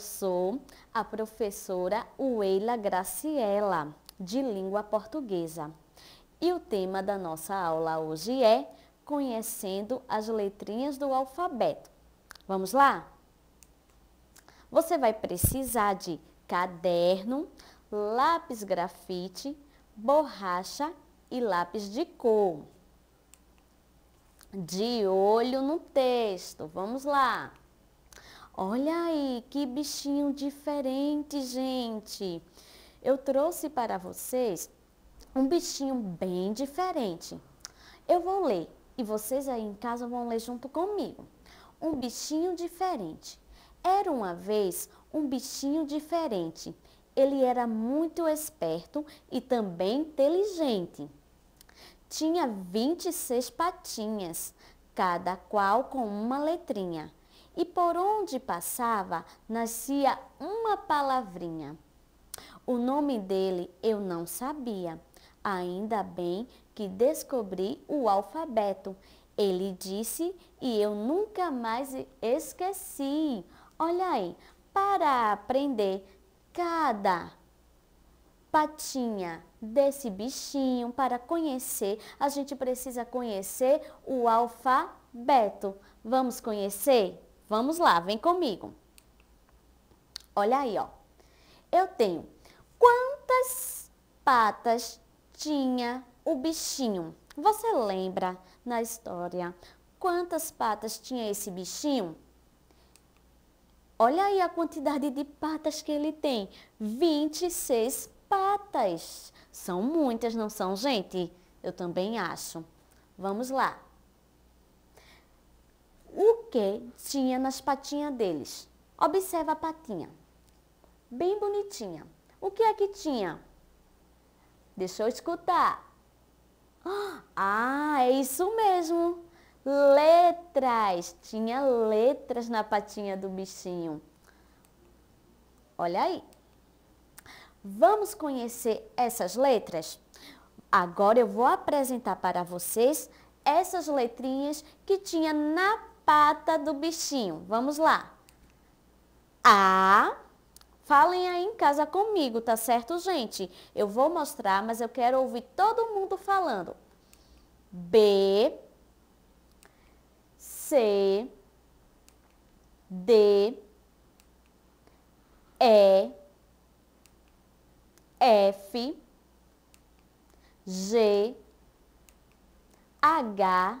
sou a professora Weila Graciela, de língua portuguesa. E o tema da nossa aula hoje é Conhecendo as letrinhas do alfabeto. Vamos lá? Você vai precisar de caderno, lápis grafite, borracha e lápis de cor. De olho no texto. Vamos lá! Olha aí, que bichinho diferente, gente. Eu trouxe para vocês um bichinho bem diferente. Eu vou ler e vocês aí em casa vão ler junto comigo. Um bichinho diferente. Era uma vez um bichinho diferente. Ele era muito esperto e também inteligente. Tinha 26 patinhas, cada qual com uma letrinha e por onde passava nascia uma palavrinha. O nome dele eu não sabia. Ainda bem que descobri o alfabeto. Ele disse e eu nunca mais esqueci. Olha aí, para aprender cada patinha desse bichinho, para conhecer, a gente precisa conhecer o alfabeto. Vamos conhecer? Vamos lá, vem comigo. Olha aí, ó. Eu tenho quantas patas tinha o bichinho? Você lembra na história quantas patas tinha esse bichinho? Olha aí a quantidade de patas que ele tem. 26 patas. São muitas, não são, gente? Eu também acho. Vamos lá que tinha nas patinhas deles. Observa a patinha. Bem bonitinha. O que é que tinha? Deixa eu escutar. Ah, é isso mesmo. Letras. Tinha letras na patinha do bichinho. Olha aí. Vamos conhecer essas letras? Agora eu vou apresentar para vocês essas letrinhas que tinha na pata do bichinho. Vamos lá. A. Falem aí em casa comigo, tá certo, gente? Eu vou mostrar, mas eu quero ouvir todo mundo falando. B. C. D. E. F. G. H.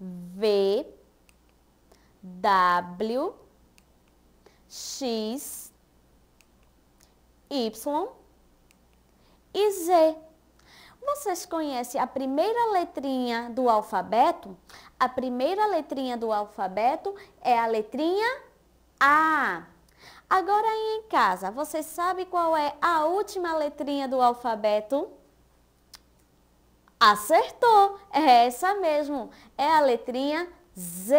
V W X Y e Z. Vocês conhecem a primeira letrinha do alfabeto? A primeira letrinha do alfabeto é a letrinha A. Agora aí em casa, vocês sabem qual é a última letrinha do alfabeto? Acertou! É essa mesmo. É a letrinha Z.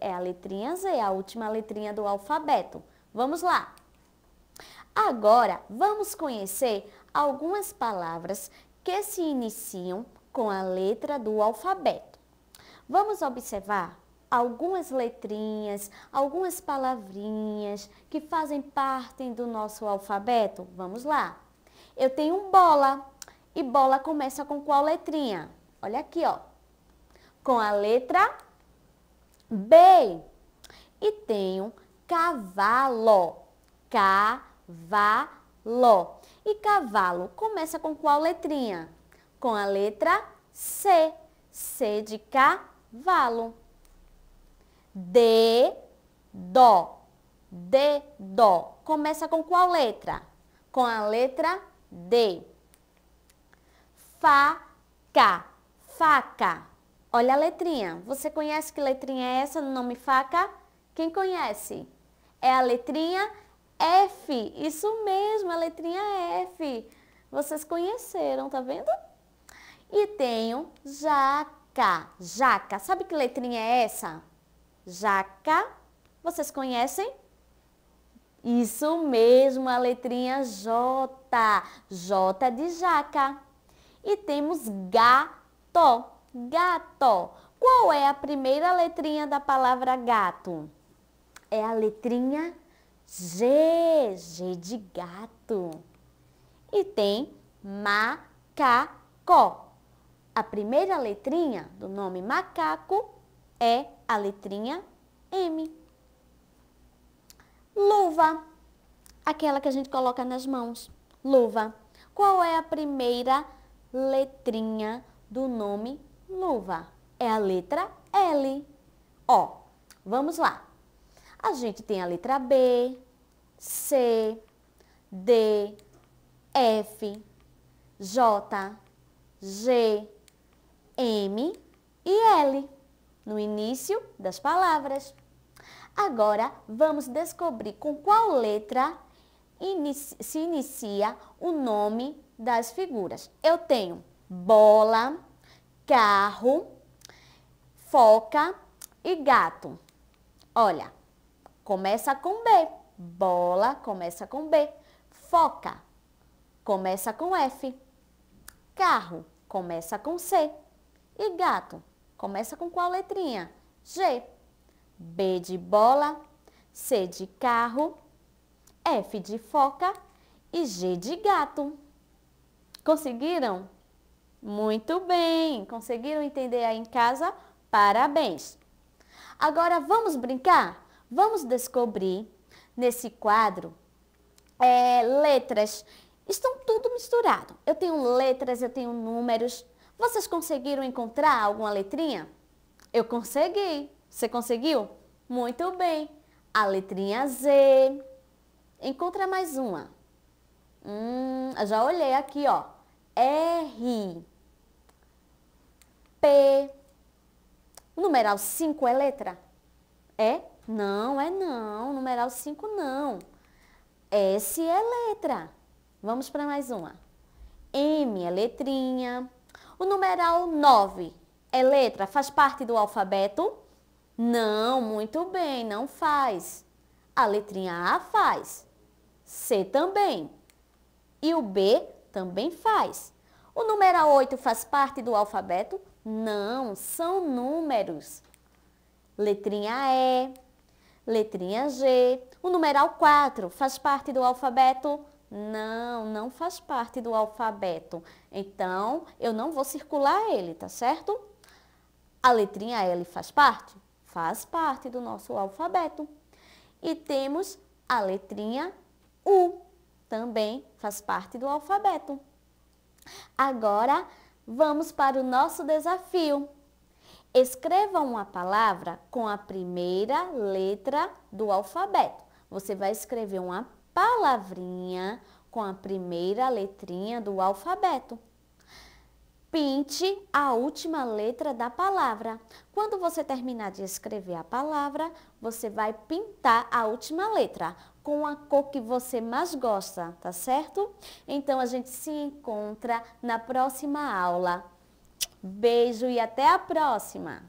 É a letrinha Z, a última letrinha do alfabeto. Vamos lá. Agora, vamos conhecer algumas palavras que se iniciam com a letra do alfabeto. Vamos observar algumas letrinhas, algumas palavrinhas que fazem parte do nosso alfabeto? Vamos lá. Eu tenho bola. E bola começa com qual letrinha? Olha aqui, ó. Com a letra B. E tenho cavalo. Cavalo. E cavalo começa com qual letrinha? Com a letra C. C de cavalo. D, dó. D, dó. Começa com qual letra? Com a letra D faca, faca. Olha a letrinha. Você conhece que letrinha é essa no nome faca? Quem conhece? É a letrinha F. Isso mesmo, a letrinha F. Vocês conheceram, tá vendo? E tenho jaca, jaca. Sabe que letrinha é essa? Jaca. Vocês conhecem? Isso mesmo, a letrinha J. J de jaca. E temos gato. Gato. Qual é a primeira letrinha da palavra gato? É a letrinha G. G de gato. E tem macaco. A primeira letrinha do nome macaco é a letrinha M. Luva. Aquela que a gente coloca nas mãos. Luva. Qual é a primeira letrinha do nome luva. É a letra L. Ó, vamos lá. A gente tem a letra B, C, D, F, J, G, M e L no início das palavras. Agora, vamos descobrir com qual letra se inicia o nome das figuras. Eu tenho bola, carro, foca e gato. Olha, começa com B. Bola começa com B. Foca começa com F. Carro começa com C. E gato começa com qual letrinha? G. B de bola, C de carro, F de foca e G de gato. Conseguiram? Muito bem! Conseguiram entender aí em casa? Parabéns! Agora vamos brincar? Vamos descobrir nesse quadro é, letras. Estão tudo misturado. Eu tenho letras, eu tenho números. Vocês conseguiram encontrar alguma letrinha? Eu consegui. Você conseguiu? Muito bem. A letrinha Z, Encontra mais uma. Hum, já olhei aqui, ó. R. P. O numeral 5 é letra? É? Não, é não. O numeral 5 não. S é letra. Vamos para mais uma. M é letrinha. O numeral 9 é letra? Faz parte do alfabeto? Não, muito bem, não faz. A letrinha A faz. C também. E o B também faz. O número 8 faz parte do alfabeto? Não, são números. Letrinha E, letrinha G. O numeral 4 faz parte do alfabeto? Não, não faz parte do alfabeto. Então, eu não vou circular ele, tá certo? A letrinha L faz parte? Faz parte do nosso alfabeto. E temos a letrinha U também faz parte do alfabeto. Agora, vamos para o nosso desafio. Escreva uma palavra com a primeira letra do alfabeto. Você vai escrever uma palavrinha com a primeira letrinha do alfabeto. Pinte a última letra da palavra. Quando você terminar de escrever a palavra, você vai pintar a última letra com a cor que você mais gosta, tá certo? Então a gente se encontra na próxima aula. Beijo e até a próxima!